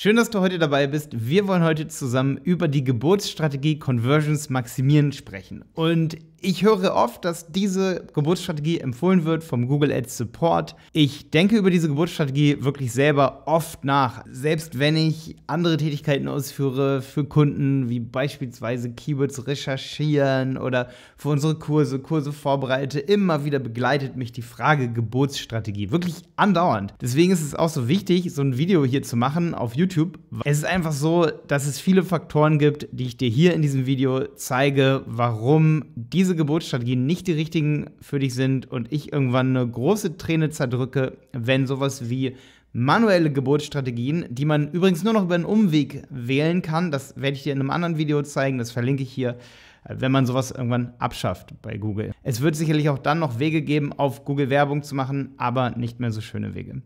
Schön, dass du heute dabei bist. Wir wollen heute zusammen über die Geburtsstrategie Conversions maximieren sprechen. Und ich höre oft, dass diese Geburtsstrategie empfohlen wird vom Google Ads Support. Ich denke über diese Geburtsstrategie wirklich selber oft nach. Selbst wenn ich andere Tätigkeiten ausführe für Kunden, wie beispielsweise Keywords recherchieren oder für unsere Kurse, Kurse vorbereite, immer wieder begleitet mich die Frage Geburtsstrategie. Wirklich andauernd. Deswegen ist es auch so wichtig, so ein Video hier zu machen auf YouTube YouTube. Es ist einfach so, dass es viele Faktoren gibt, die ich dir hier in diesem Video zeige, warum diese Geburtsstrategien nicht die richtigen für dich sind und ich irgendwann eine große Träne zerdrücke, wenn sowas wie manuelle Geburtsstrategien, die man übrigens nur noch über einen Umweg wählen kann, das werde ich dir in einem anderen Video zeigen, das verlinke ich hier äh, wenn man sowas irgendwann abschafft bei Google. Es wird sicherlich auch dann noch Wege geben, auf Google Werbung zu machen, aber nicht mehr so schöne Wege.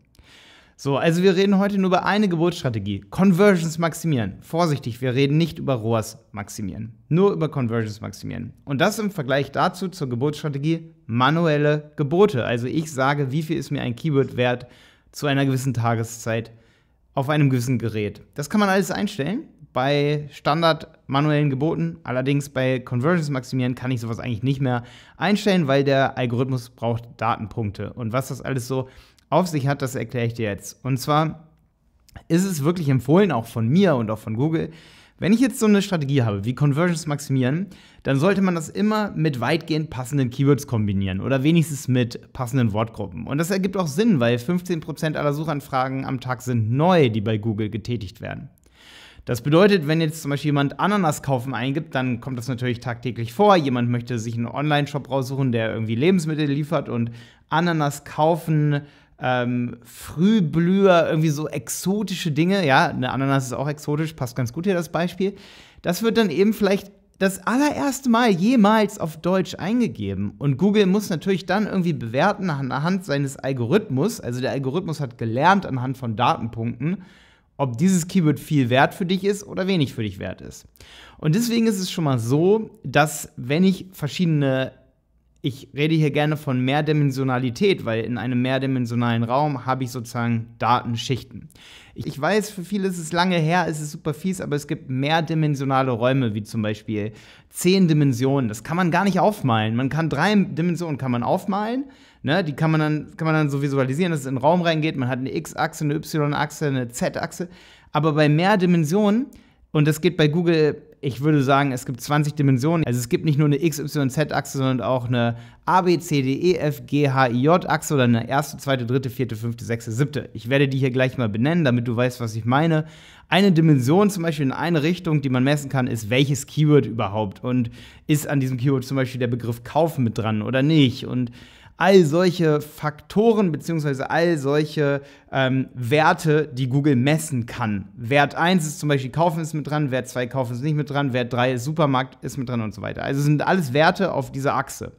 So, also wir reden heute nur über eine Geburtsstrategie. Conversions maximieren. Vorsichtig, wir reden nicht über ROAS maximieren. Nur über Conversions maximieren. Und das im Vergleich dazu zur Geburtsstrategie manuelle Gebote. Also ich sage, wie viel ist mir ein Keyword wert zu einer gewissen Tageszeit auf einem gewissen Gerät. Das kann man alles einstellen bei Standard manuellen Geboten. Allerdings bei Conversions maximieren kann ich sowas eigentlich nicht mehr einstellen, weil der Algorithmus braucht Datenpunkte. Und was das alles so auf sich hat, das erkläre ich dir jetzt. Und zwar ist es wirklich empfohlen, auch von mir und auch von Google, wenn ich jetzt so eine Strategie habe, wie Conversions maximieren, dann sollte man das immer mit weitgehend passenden Keywords kombinieren oder wenigstens mit passenden Wortgruppen. Und das ergibt auch Sinn, weil 15% aller Suchanfragen am Tag sind neu, die bei Google getätigt werden. Das bedeutet, wenn jetzt zum Beispiel jemand Ananas kaufen eingibt, dann kommt das natürlich tagtäglich vor. Jemand möchte sich einen Online-Shop raussuchen, der irgendwie Lebensmittel liefert und Ananas kaufen ähm, Frühblüher, irgendwie so exotische Dinge. Ja, eine Ananas ist auch exotisch, passt ganz gut hier das Beispiel. Das wird dann eben vielleicht das allererste Mal jemals auf Deutsch eingegeben. Und Google muss natürlich dann irgendwie bewerten anhand seines Algorithmus. Also der Algorithmus hat gelernt anhand von Datenpunkten, ob dieses Keyword viel wert für dich ist oder wenig für dich wert ist. Und deswegen ist es schon mal so, dass wenn ich verschiedene ich rede hier gerne von Mehrdimensionalität, weil in einem mehrdimensionalen Raum habe ich sozusagen Datenschichten. Ich weiß, für viele ist es lange her, ist es super fies, aber es gibt mehrdimensionale Räume, wie zum Beispiel zehn Dimensionen. Das kann man gar nicht aufmalen. Man kann drei Dimensionen kann man aufmalen, Ne, die kann man, dann, kann man dann so visualisieren, dass es in den Raum reingeht. Man hat eine X-Achse, eine Y-Achse, eine Z-Achse. Aber bei mehr Dimensionen und es geht bei Google, ich würde sagen, es gibt 20 Dimensionen. Also es gibt nicht nur eine XYZ-Achse, sondern auch eine A, B, C, D, E, F, G, H, I, J-Achse oder eine erste, zweite, dritte, vierte, fünfte, sechste, siebte. Ich werde die hier gleich mal benennen, damit du weißt, was ich meine. Eine Dimension zum Beispiel in eine Richtung, die man messen kann, ist welches Keyword überhaupt und ist an diesem Keyword zum Beispiel der Begriff Kaufen mit dran oder nicht und all solche Faktoren bzw. all solche ähm, Werte, die Google messen kann. Wert 1 ist zum Beispiel Kaufen ist mit dran, Wert 2 Kaufen ist nicht mit dran, Wert 3 ist Supermarkt ist mit dran und so weiter. Also sind alles Werte auf dieser Achse.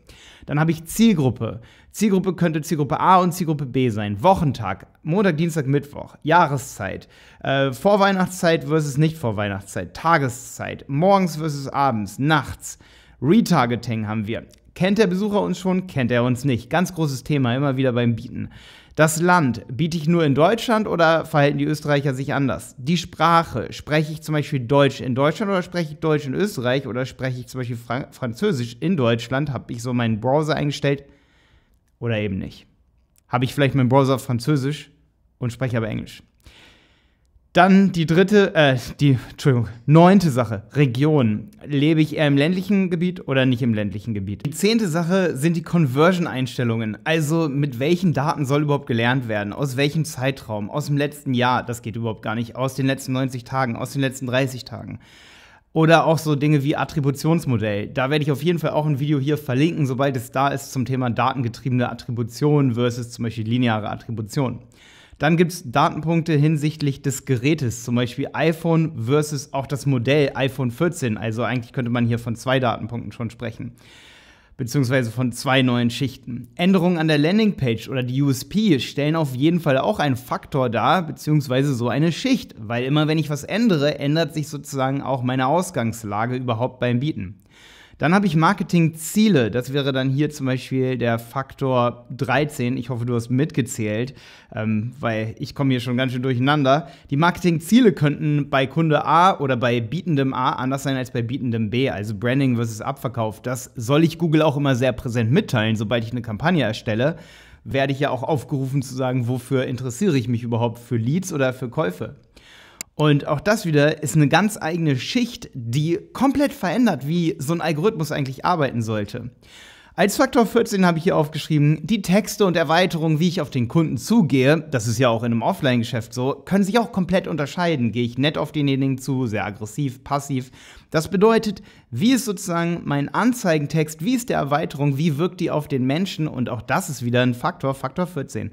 Dann habe ich Zielgruppe. Zielgruppe könnte Zielgruppe A und Zielgruppe B sein. Wochentag, Montag, Dienstag, Mittwoch. Jahreszeit. Äh, Vorweihnachtszeit versus nicht Vorweihnachtszeit. Tageszeit. Morgens versus abends. Nachts. Retargeting haben wir. Kennt der Besucher uns schon, kennt er uns nicht? Ganz großes Thema, immer wieder beim Bieten. Das Land, biete ich nur in Deutschland oder verhalten die Österreicher sich anders? Die Sprache, spreche ich zum Beispiel Deutsch in Deutschland oder spreche ich Deutsch in Österreich oder spreche ich zum Beispiel Fran Französisch in Deutschland? Habe ich so meinen Browser eingestellt oder eben nicht? Habe ich vielleicht meinen Browser auf Französisch und spreche aber Englisch? Dann die dritte, äh, die, Entschuldigung, neunte Sache, Region. Lebe ich eher im ländlichen Gebiet oder nicht im ländlichen Gebiet? Die zehnte Sache sind die Conversion-Einstellungen. Also mit welchen Daten soll überhaupt gelernt werden? Aus welchem Zeitraum? Aus dem letzten Jahr? Das geht überhaupt gar nicht. Aus den letzten 90 Tagen? Aus den letzten 30 Tagen? Oder auch so Dinge wie Attributionsmodell. Da werde ich auf jeden Fall auch ein Video hier verlinken, sobald es da ist, zum Thema datengetriebene Attribution versus zum Beispiel lineare Attribution. Dann gibt es Datenpunkte hinsichtlich des Gerätes, zum Beispiel iPhone versus auch das Modell iPhone 14. Also eigentlich könnte man hier von zwei Datenpunkten schon sprechen, beziehungsweise von zwei neuen Schichten. Änderungen an der Landingpage oder die USP stellen auf jeden Fall auch einen Faktor dar, beziehungsweise so eine Schicht, weil immer wenn ich was ändere, ändert sich sozusagen auch meine Ausgangslage überhaupt beim Bieten. Dann habe ich Marketingziele. Das wäre dann hier zum Beispiel der Faktor 13. Ich hoffe, du hast mitgezählt, ähm, weil ich komme hier schon ganz schön durcheinander. Die Marketingziele könnten bei Kunde A oder bei bietendem A anders sein als bei bietendem B, also Branding versus Abverkauf. Das soll ich Google auch immer sehr präsent mitteilen, sobald ich eine Kampagne erstelle werde ich ja auch aufgerufen zu sagen, wofür interessiere ich mich überhaupt für Leads oder für Käufe. Und auch das wieder ist eine ganz eigene Schicht, die komplett verändert, wie so ein Algorithmus eigentlich arbeiten sollte. Als Faktor 14 habe ich hier aufgeschrieben, die Texte und Erweiterungen, wie ich auf den Kunden zugehe, das ist ja auch in einem Offline-Geschäft so, können sich auch komplett unterscheiden. Gehe ich nett auf denjenigen zu, sehr aggressiv, passiv. Das bedeutet, wie ist sozusagen mein Anzeigentext, wie ist der Erweiterung, wie wirkt die auf den Menschen und auch das ist wieder ein Faktor, Faktor 14.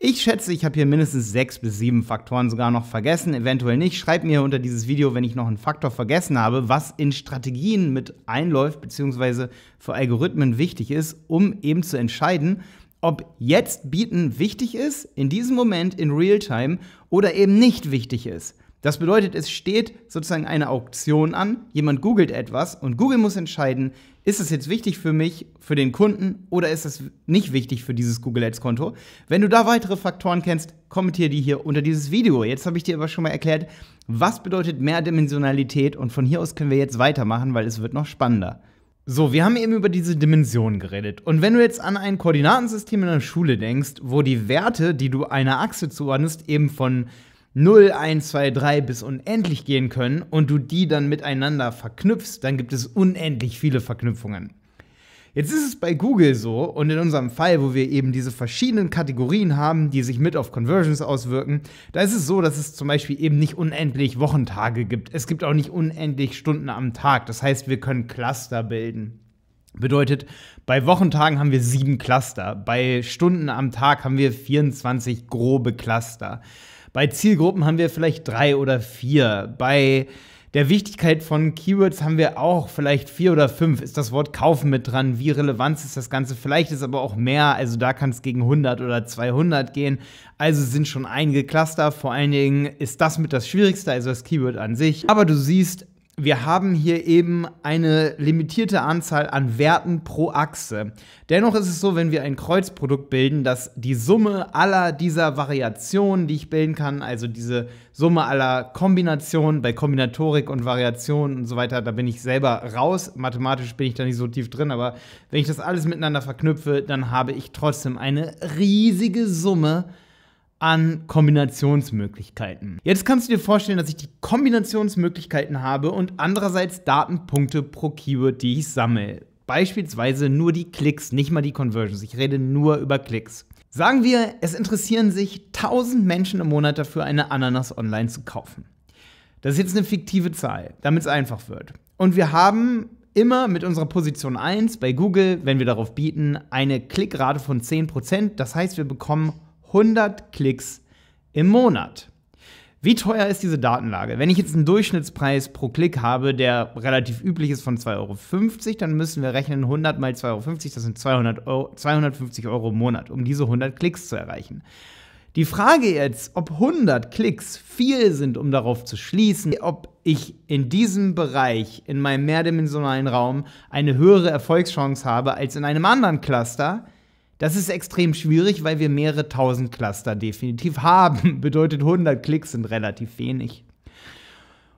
Ich schätze, ich habe hier mindestens sechs bis sieben Faktoren sogar noch vergessen, eventuell nicht. Schreibt mir unter dieses Video, wenn ich noch einen Faktor vergessen habe, was in Strategien mit einläuft, bzw. für Algorithmen wichtig ist, um eben zu entscheiden, ob jetzt bieten wichtig ist, in diesem Moment in Realtime oder eben nicht wichtig ist. Das bedeutet, es steht sozusagen eine Auktion an, jemand googelt etwas und Google muss entscheiden, ist es jetzt wichtig für mich, für den Kunden oder ist es nicht wichtig für dieses Google Ads Konto? Wenn du da weitere Faktoren kennst, kommentiere die hier unter dieses Video. Jetzt habe ich dir aber schon mal erklärt, was bedeutet Mehrdimensionalität und von hier aus können wir jetzt weitermachen, weil es wird noch spannender. So, wir haben eben über diese Dimensionen geredet. Und wenn du jetzt an ein Koordinatensystem in der Schule denkst, wo die Werte, die du einer Achse zuordnest, eben von 0, 1, 2, 3 bis unendlich gehen können und du die dann miteinander verknüpfst, dann gibt es unendlich viele Verknüpfungen. Jetzt ist es bei Google so und in unserem Fall, wo wir eben diese verschiedenen Kategorien haben, die sich mit auf Conversions auswirken, da ist es so, dass es zum Beispiel eben nicht unendlich Wochentage gibt. Es gibt auch nicht unendlich Stunden am Tag. Das heißt, wir können Cluster bilden. Bedeutet, bei Wochentagen haben wir sieben Cluster, bei Stunden am Tag haben wir 24 grobe Cluster. Bei Zielgruppen haben wir vielleicht drei oder vier. Bei der Wichtigkeit von Keywords haben wir auch vielleicht vier oder fünf. Ist das Wort kaufen mit dran? Wie relevant ist das Ganze? Vielleicht ist aber auch mehr. Also da kann es gegen 100 oder 200 gehen. Also sind schon einige Cluster. Vor allen Dingen ist das mit das Schwierigste, also das Keyword an sich. Aber du siehst, wir haben hier eben eine limitierte Anzahl an Werten pro Achse. Dennoch ist es so, wenn wir ein Kreuzprodukt bilden, dass die Summe aller dieser Variationen, die ich bilden kann, also diese Summe aller Kombinationen bei Kombinatorik und Variationen und so weiter, da bin ich selber raus. Mathematisch bin ich da nicht so tief drin, aber wenn ich das alles miteinander verknüpfe, dann habe ich trotzdem eine riesige Summe an Kombinationsmöglichkeiten. Jetzt kannst du dir vorstellen, dass ich die Kombinationsmöglichkeiten habe und andererseits Datenpunkte pro Keyword, die ich sammle. Beispielsweise nur die Klicks, nicht mal die Conversions. Ich rede nur über Klicks. Sagen wir, es interessieren sich 1000 Menschen im Monat dafür, eine Ananas online zu kaufen. Das ist jetzt eine fiktive Zahl, damit es einfach wird. Und wir haben immer mit unserer Position 1 bei Google, wenn wir darauf bieten, eine Klickrate von 10%. Das heißt, wir bekommen 100 Klicks im Monat. Wie teuer ist diese Datenlage? Wenn ich jetzt einen Durchschnittspreis pro Klick habe, der relativ üblich ist von 2,50 Euro, dann müssen wir rechnen 100 mal 2,50 Euro, das sind 200 Euro, 250 Euro im Monat, um diese 100 Klicks zu erreichen. Die Frage jetzt, ob 100 Klicks viel sind, um darauf zu schließen, ob ich in diesem Bereich, in meinem mehrdimensionalen Raum, eine höhere Erfolgschance habe als in einem anderen Cluster, das ist extrem schwierig, weil wir mehrere tausend Cluster definitiv haben. Bedeutet 100 Klicks sind relativ wenig.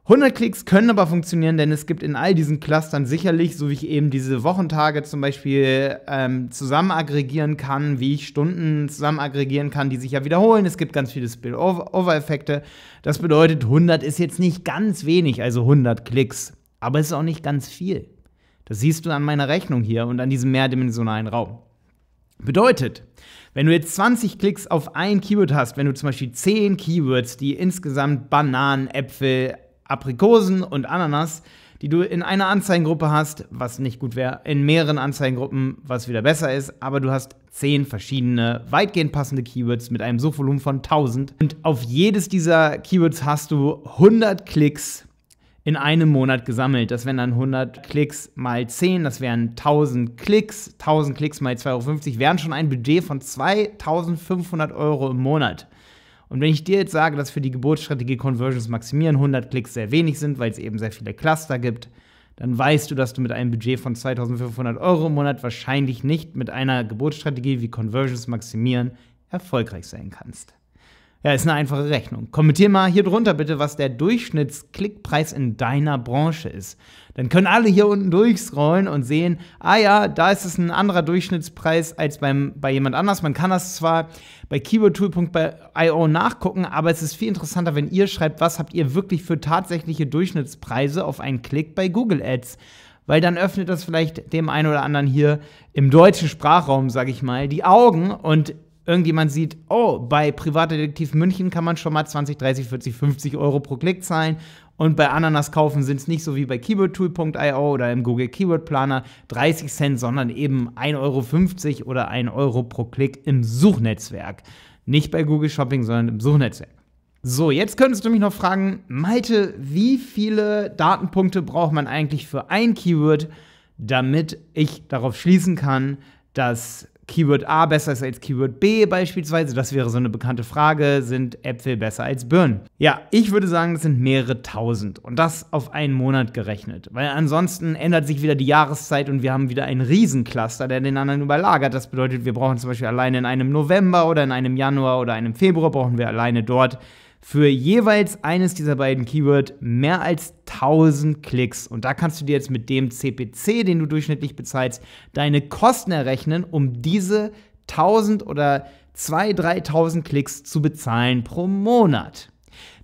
100 Klicks können aber funktionieren, denn es gibt in all diesen Clustern sicherlich, so wie ich eben diese Wochentage zum Beispiel ähm, zusammen aggregieren kann, wie ich Stunden zusammen aggregieren kann, die sich ja wiederholen. Es gibt ganz viele Spillover-Effekte. Das bedeutet, 100 ist jetzt nicht ganz wenig, also 100 Klicks. Aber es ist auch nicht ganz viel. Das siehst du an meiner Rechnung hier und an diesem mehrdimensionalen Raum. Bedeutet, wenn du jetzt 20 Klicks auf ein Keyword hast, wenn du zum Beispiel 10 Keywords, die insgesamt Bananen, Äpfel, Aprikosen und Ananas, die du in einer Anzeigengruppe hast, was nicht gut wäre, in mehreren Anzeigengruppen, was wieder besser ist, aber du hast 10 verschiedene, weitgehend passende Keywords mit einem Suchvolumen von 1000 und auf jedes dieser Keywords hast du 100 Klicks in einem Monat gesammelt. Das wären dann 100 Klicks mal 10, das wären 1000 Klicks. 1000 Klicks mal 2,50 Euro wären schon ein Budget von 2500 Euro im Monat. Und wenn ich dir jetzt sage, dass für die Geburtsstrategie Conversions maximieren 100 Klicks sehr wenig sind, weil es eben sehr viele Cluster gibt, dann weißt du, dass du mit einem Budget von 2500 Euro im Monat wahrscheinlich nicht mit einer Geburtsstrategie wie Conversions maximieren erfolgreich sein kannst. Ja, ist eine einfache Rechnung. Kommentier mal hier drunter bitte, was der Durchschnittsklickpreis in deiner Branche ist. Dann können alle hier unten durchscrollen und sehen, ah ja, da ist es ein anderer Durchschnittspreis als beim, bei jemand anders. Man kann das zwar bei keywordtool.io nachgucken, aber es ist viel interessanter, wenn ihr schreibt, was habt ihr wirklich für tatsächliche Durchschnittspreise auf einen Klick bei Google Ads weil dann öffnet das vielleicht dem einen oder anderen hier im deutschen Sprachraum, sage ich mal, die Augen und irgendjemand sieht, oh, bei Privatdetektiv München kann man schon mal 20, 30, 40, 50 Euro pro Klick zahlen und bei Ananas kaufen sind es nicht so wie bei KeywordTool.io oder im Google Keyword Planer 30 Cent, sondern eben 1,50 Euro oder 1 Euro pro Klick im Suchnetzwerk. Nicht bei Google Shopping, sondern im Suchnetzwerk. So, jetzt könntest du mich noch fragen, Malte, wie viele Datenpunkte braucht man eigentlich für ein Keyword, damit ich darauf schließen kann, dass Keyword A besser ist als Keyword B beispielsweise? Das wäre so eine bekannte Frage. Sind Äpfel besser als Birnen? Ja, ich würde sagen, das sind mehrere tausend und das auf einen Monat gerechnet, weil ansonsten ändert sich wieder die Jahreszeit und wir haben wieder einen Riesencluster, der den anderen überlagert. Das bedeutet, wir brauchen zum Beispiel alleine in einem November oder in einem Januar oder einem Februar brauchen wir alleine dort für jeweils eines dieser beiden Keywords mehr als 1000 Klicks. Und da kannst du dir jetzt mit dem CPC, den du durchschnittlich bezahlst, deine Kosten errechnen, um diese 1000 oder 2.000, 3.000 Klicks zu bezahlen pro Monat.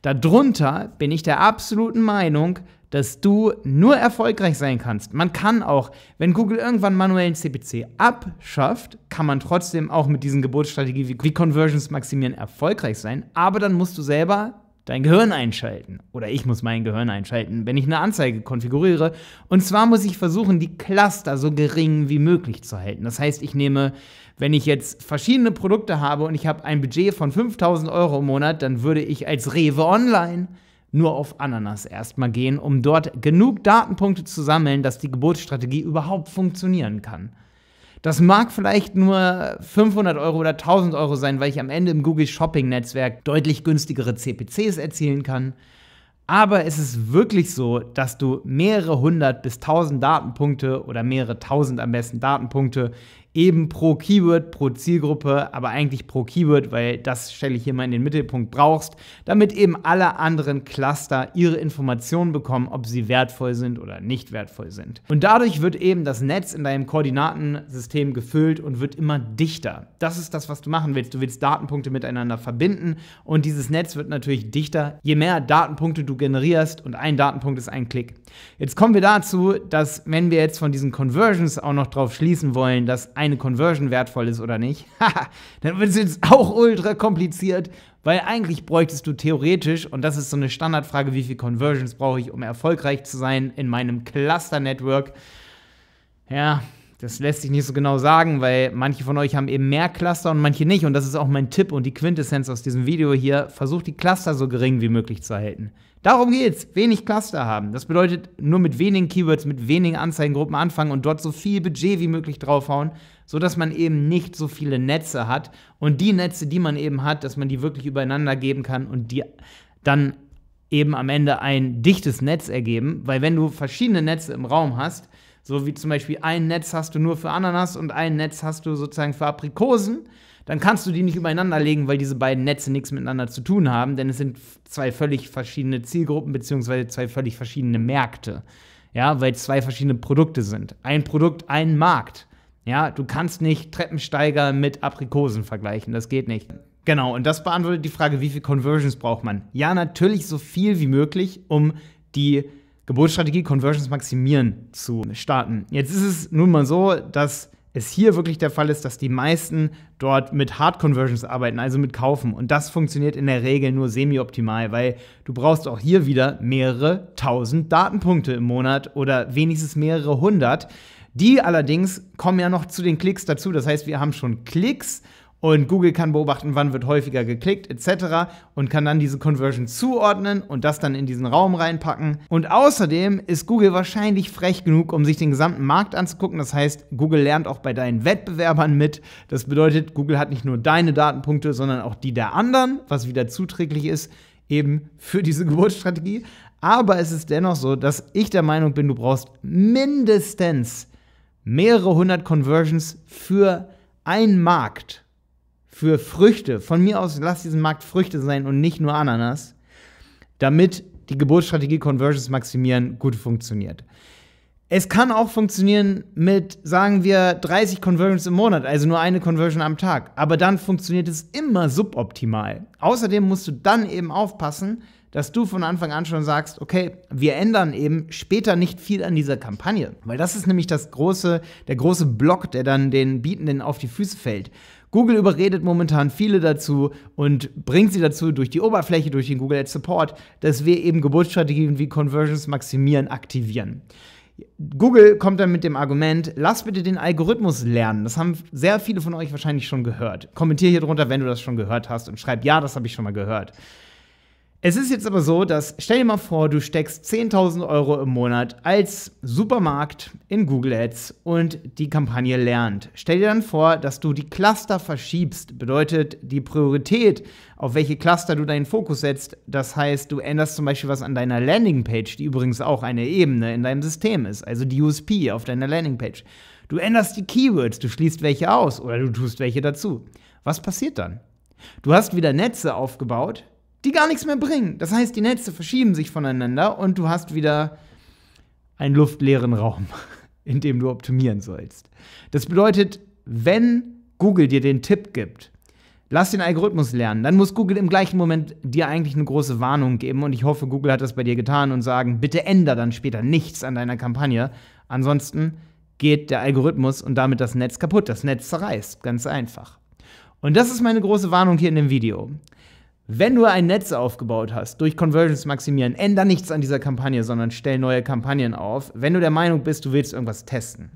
Darunter bin ich der absoluten Meinung, dass du nur erfolgreich sein kannst. Man kann auch, wenn Google irgendwann manuellen CPC abschafft, kann man trotzdem auch mit diesen Geburtsstrategien wie Conversions maximieren erfolgreich sein, aber dann musst du selber dein Gehirn einschalten. Oder ich muss mein Gehirn einschalten, wenn ich eine Anzeige konfiguriere. Und zwar muss ich versuchen, die Cluster so gering wie möglich zu halten. Das heißt, ich nehme, wenn ich jetzt verschiedene Produkte habe und ich habe ein Budget von 5000 Euro im Monat, dann würde ich als Rewe Online nur auf Ananas erstmal gehen, um dort genug Datenpunkte zu sammeln, dass die Geburtsstrategie überhaupt funktionieren kann. Das mag vielleicht nur 500 Euro oder 1000 Euro sein, weil ich am Ende im Google Shopping Netzwerk deutlich günstigere CPCs erzielen kann. Aber es ist wirklich so, dass du mehrere hundert bis tausend Datenpunkte oder mehrere tausend am besten Datenpunkte eben pro Keyword, pro Zielgruppe, aber eigentlich pro Keyword, weil das stelle ich hier mal in den Mittelpunkt brauchst, damit eben alle anderen Cluster ihre Informationen bekommen, ob sie wertvoll sind oder nicht wertvoll sind. Und dadurch wird eben das Netz in deinem Koordinatensystem gefüllt und wird immer dichter. Das ist das, was du machen willst. Du willst Datenpunkte miteinander verbinden und dieses Netz wird natürlich dichter, je mehr Datenpunkte du generierst und ein Datenpunkt ist ein Klick. Jetzt kommen wir dazu, dass wenn wir jetzt von diesen Conversions auch noch drauf schließen wollen, dass ein eine Conversion wertvoll ist oder nicht, dann wird es jetzt auch ultra kompliziert, weil eigentlich bräuchtest du theoretisch, und das ist so eine Standardfrage, wie viel Conversions brauche ich, um erfolgreich zu sein in meinem Cluster-Network, ja, das lässt sich nicht so genau sagen, weil manche von euch haben eben mehr Cluster und manche nicht. Und das ist auch mein Tipp und die Quintessenz aus diesem Video hier. Versucht die Cluster so gering wie möglich zu halten. Darum geht's. Wenig Cluster haben. Das bedeutet, nur mit wenigen Keywords, mit wenigen Anzeigengruppen anfangen und dort so viel Budget wie möglich draufhauen, sodass man eben nicht so viele Netze hat. Und die Netze, die man eben hat, dass man die wirklich übereinander geben kann und die dann eben am Ende ein dichtes Netz ergeben. Weil wenn du verschiedene Netze im Raum hast, so wie zum Beispiel ein Netz hast du nur für Ananas und ein Netz hast du sozusagen für Aprikosen, dann kannst du die nicht übereinander legen, weil diese beiden Netze nichts miteinander zu tun haben, denn es sind zwei völlig verschiedene Zielgruppen beziehungsweise zwei völlig verschiedene Märkte. Ja, weil zwei verschiedene Produkte sind. Ein Produkt, ein Markt. Ja, du kannst nicht Treppensteiger mit Aprikosen vergleichen, das geht nicht. Genau, und das beantwortet die Frage, wie viel Conversions braucht man? Ja, natürlich so viel wie möglich, um die Geburtsstrategie, Conversions maximieren zu starten. Jetzt ist es nun mal so, dass es hier wirklich der Fall ist, dass die meisten dort mit Hard Conversions arbeiten, also mit Kaufen. Und das funktioniert in der Regel nur semi-optimal, weil du brauchst auch hier wieder mehrere tausend Datenpunkte im Monat oder wenigstens mehrere hundert. Die allerdings kommen ja noch zu den Klicks dazu. Das heißt, wir haben schon Klicks und Google kann beobachten, wann wird häufiger geklickt etc. und kann dann diese Conversion zuordnen und das dann in diesen Raum reinpacken. Und außerdem ist Google wahrscheinlich frech genug, um sich den gesamten Markt anzugucken. Das heißt, Google lernt auch bei deinen Wettbewerbern mit. Das bedeutet, Google hat nicht nur deine Datenpunkte, sondern auch die der anderen, was wieder zuträglich ist eben für diese Geburtsstrategie. Aber es ist dennoch so, dass ich der Meinung bin, du brauchst mindestens mehrere hundert Conversions für einen Markt für Früchte, von mir aus lass diesen Markt Früchte sein und nicht nur Ananas, damit die Geburtsstrategie Conversions maximieren gut funktioniert. Es kann auch funktionieren mit, sagen wir, 30 Conversions im Monat, also nur eine Conversion am Tag. Aber dann funktioniert es immer suboptimal. Außerdem musst du dann eben aufpassen, dass du von Anfang an schon sagst, okay, wir ändern eben später nicht viel an dieser Kampagne. Weil das ist nämlich das große, der große Block, der dann den Bietenden auf die Füße fällt. Google überredet momentan viele dazu und bringt sie dazu durch die Oberfläche, durch den Google Ads Support, dass wir eben Geburtsstrategien wie Conversions maximieren, aktivieren. Google kommt dann mit dem Argument, lass bitte den Algorithmus lernen. Das haben sehr viele von euch wahrscheinlich schon gehört. Kommentier hier drunter, wenn du das schon gehört hast und schreib, ja, das habe ich schon mal gehört. Es ist jetzt aber so, dass, stell dir mal vor, du steckst 10.000 Euro im Monat als Supermarkt in Google Ads und die Kampagne lernt. Stell dir dann vor, dass du die Cluster verschiebst, bedeutet die Priorität, auf welche Cluster du deinen Fokus setzt. Das heißt, du änderst zum Beispiel was an deiner Landingpage, die übrigens auch eine Ebene in deinem System ist, also die USP auf deiner Landingpage. Du änderst die Keywords, du schließt welche aus oder du tust welche dazu. Was passiert dann? Du hast wieder Netze aufgebaut, die gar nichts mehr bringen. Das heißt, die Netze verschieben sich voneinander und du hast wieder einen luftleeren Raum, in dem du optimieren sollst. Das bedeutet, wenn Google dir den Tipp gibt, lass den Algorithmus lernen, dann muss Google im gleichen Moment dir eigentlich eine große Warnung geben und ich hoffe, Google hat das bei dir getan und sagen, bitte änder dann später nichts an deiner Kampagne. Ansonsten geht der Algorithmus und damit das Netz kaputt, das Netz zerreißt, ganz einfach. Und das ist meine große Warnung hier in dem Video. Wenn du ein Netz aufgebaut hast, durch Conversions maximieren, ändere nichts an dieser Kampagne, sondern stell neue Kampagnen auf, wenn du der Meinung bist, du willst irgendwas testen.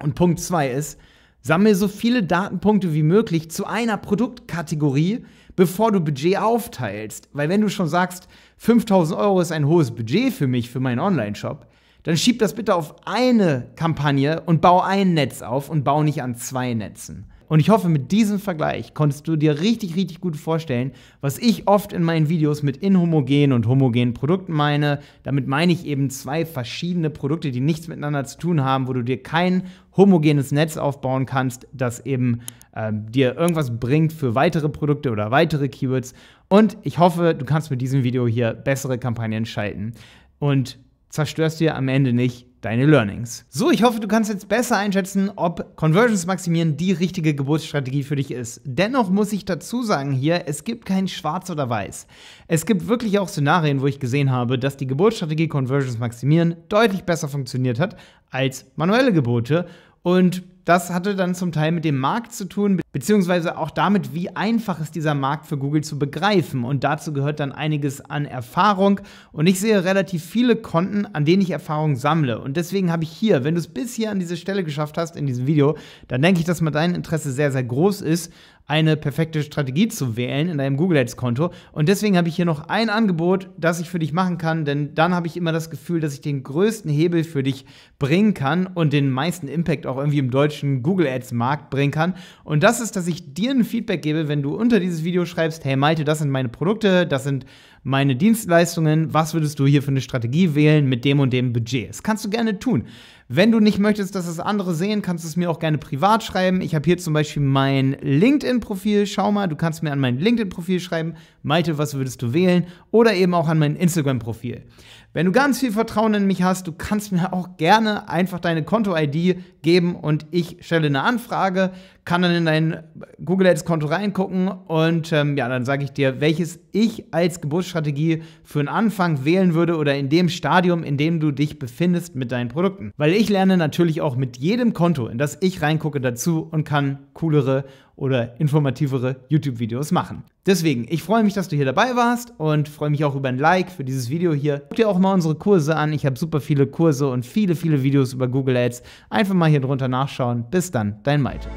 Und Punkt 2 ist, sammle so viele Datenpunkte wie möglich zu einer Produktkategorie, bevor du Budget aufteilst. Weil wenn du schon sagst, 5000 Euro ist ein hohes Budget für mich, für meinen Online-Shop, dann schieb das bitte auf eine Kampagne und bau ein Netz auf und bau nicht an zwei Netzen. Und ich hoffe, mit diesem Vergleich konntest du dir richtig, richtig gut vorstellen, was ich oft in meinen Videos mit inhomogenen und homogenen Produkten meine. Damit meine ich eben zwei verschiedene Produkte, die nichts miteinander zu tun haben, wo du dir kein homogenes Netz aufbauen kannst, das eben äh, dir irgendwas bringt für weitere Produkte oder weitere Keywords. Und ich hoffe, du kannst mit diesem Video hier bessere Kampagnen schalten und zerstörst dir am Ende nicht deine Learnings. So, ich hoffe, du kannst jetzt besser einschätzen, ob Conversions maximieren die richtige Geburtsstrategie für dich ist. Dennoch muss ich dazu sagen hier, es gibt kein Schwarz oder Weiß. Es gibt wirklich auch Szenarien, wo ich gesehen habe, dass die Geburtsstrategie Conversions maximieren deutlich besser funktioniert hat als manuelle Gebote. Und das hatte dann zum Teil mit dem Markt zu tun, beziehungsweise auch damit, wie einfach ist dieser Markt für Google zu begreifen. Und dazu gehört dann einiges an Erfahrung. Und ich sehe relativ viele Konten, an denen ich Erfahrung sammle. Und deswegen habe ich hier, wenn du es bis hier an diese Stelle geschafft hast in diesem Video, dann denke ich, dass mal dein Interesse sehr, sehr groß ist, eine perfekte Strategie zu wählen in deinem Google Ads Konto. Und deswegen habe ich hier noch ein Angebot, das ich für dich machen kann, denn dann habe ich immer das Gefühl, dass ich den größten Hebel für dich bringen kann und den meisten Impact auch irgendwie im deutschen Google Ads Markt bringen kann. Und das ist, dass ich dir ein Feedback gebe, wenn du unter dieses Video schreibst, hey Malte, das sind meine Produkte, das sind meine Dienstleistungen, was würdest du hier für eine Strategie wählen mit dem und dem Budget? Das kannst du gerne tun. Wenn du nicht möchtest, dass es das andere sehen, kannst du es mir auch gerne privat schreiben. Ich habe hier zum Beispiel mein LinkedIn-Profil. Schau mal, du kannst mir an mein LinkedIn-Profil schreiben, Malte, was würdest du wählen? Oder eben auch an mein Instagram-Profil. Wenn du ganz viel Vertrauen in mich hast, du kannst mir auch gerne einfach deine Konto-ID geben und ich stelle eine Anfrage, kann dann in dein Google Ads-Konto reingucken und ähm, ja, dann sage ich dir, welches ich als Geburtsstrategie für einen Anfang wählen würde oder in dem Stadium, in dem du dich befindest mit deinen Produkten. Weil ich lerne natürlich auch mit jedem Konto, in das ich reingucke, dazu und kann coolere oder informativere YouTube-Videos machen. Deswegen, ich freue mich, dass du hier dabei warst und freue mich auch über ein Like für dieses Video hier. Guck dir auch mal unsere Kurse an. Ich habe super viele Kurse und viele, viele Videos über Google Ads. Einfach mal hier drunter nachschauen. Bis dann, dein Malte.